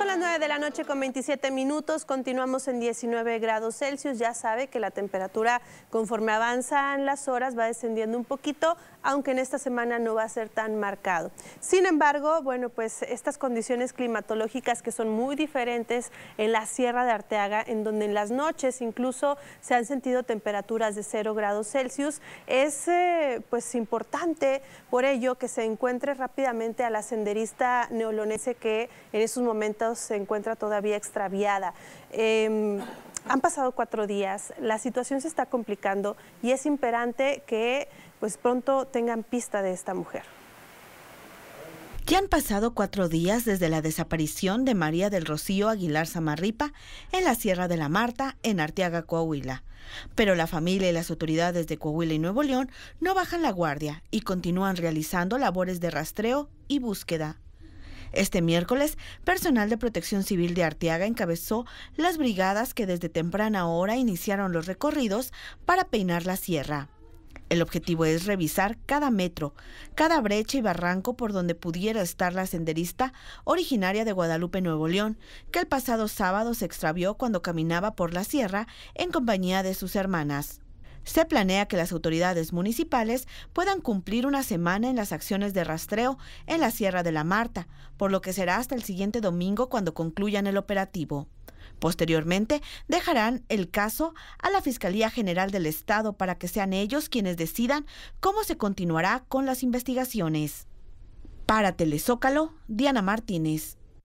Son las 9 de la noche con 27 minutos, continuamos en 19 grados Celsius, ya sabe que la temperatura conforme avanzan las horas va descendiendo un poquito, aunque en esta semana no va a ser tan marcado. Sin embargo, bueno, pues estas condiciones climatológicas que son muy diferentes en la Sierra de Arteaga, en donde en las noches incluso se han sentido temperaturas de 0 grados Celsius, es eh, pues importante por ello que se encuentre rápidamente a la senderista neolonese que en esos momentos se encuentra todavía extraviada. Em, han pasado cuatro días, la situación se está complicando y es imperante que pues pronto tengan pista de esta mujer. Ya han pasado cuatro días desde la desaparición de María del Rocío Aguilar Zamarripa en la Sierra de la Marta, en Arteaga, Coahuila. Pero la familia y las autoridades de Coahuila y Nuevo León no bajan la guardia y continúan realizando labores de rastreo y búsqueda. Este miércoles, personal de protección civil de Arteaga encabezó las brigadas que desde temprana hora iniciaron los recorridos para peinar la sierra. El objetivo es revisar cada metro, cada brecha y barranco por donde pudiera estar la senderista originaria de Guadalupe, Nuevo León, que el pasado sábado se extravió cuando caminaba por la sierra en compañía de sus hermanas. Se planea que las autoridades municipales puedan cumplir una semana en las acciones de rastreo en la Sierra de la Marta, por lo que será hasta el siguiente domingo cuando concluyan el operativo. Posteriormente, dejarán el caso a la Fiscalía General del Estado para que sean ellos quienes decidan cómo se continuará con las investigaciones. Para Telezócalo, Diana Martínez.